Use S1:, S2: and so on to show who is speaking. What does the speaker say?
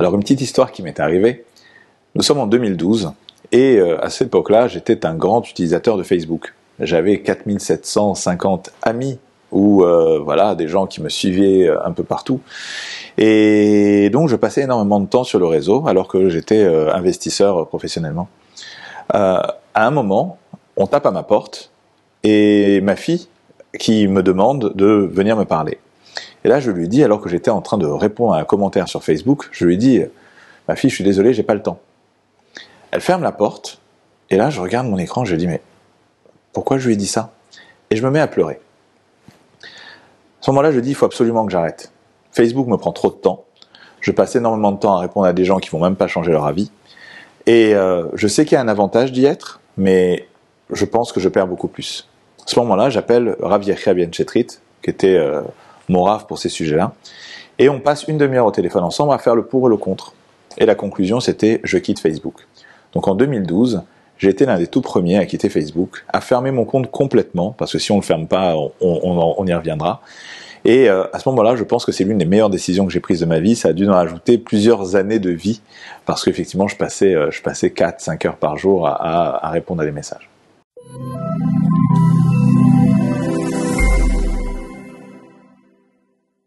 S1: Alors une petite histoire qui m'est arrivée. Nous sommes en 2012 et euh, à cette époque-là, j'étais un grand utilisateur de Facebook. J'avais 4750 amis ou euh, voilà des gens qui me suivaient euh, un peu partout. Et donc je passais énormément de temps sur le réseau alors que j'étais investisseur professionnellement. à un moment, on tape à ma porte et ma fille qui me demande de venir me parler. Et là, je lui dis, alors que j'étais en train de répondre à un commentaire sur Facebook, je lui dis, ma fille, je suis désolé, j'ai pas le temps. Elle ferme la porte, et là, je regarde mon écran, je lui dis, mais pourquoi je lui ai dit ça Et je me mets à pleurer. À ce moment-là, je dis, il faut absolument que j'arrête. Facebook me prend trop de temps. Je passe énormément de temps à répondre à des gens qui vont même pas changer leur avis. Et euh, je sais qu'il y a un avantage d'y être, mais je pense que je perds beaucoup plus. À ce moment-là, j'appelle Ravi Chetrit, qui était euh, Morave pour ces sujets-là. Et on passe une demi-heure au téléphone ensemble à faire le pour et le contre. Et la conclusion, c'était je quitte Facebook. Donc en 2012, j'ai été l'un des tout premiers à quitter Facebook, à fermer mon compte complètement, parce que si on ne le ferme pas, on, y reviendra. Et euh, à ce moment-là, je pense que c'est l'une des meilleures décisions que j'ai prises de ma vie. Ça a dû en ajouter plusieurs années de vie, parce qu'effectivement, je passais, euh, je passais 4-5 heures par jour à répondre à des messages.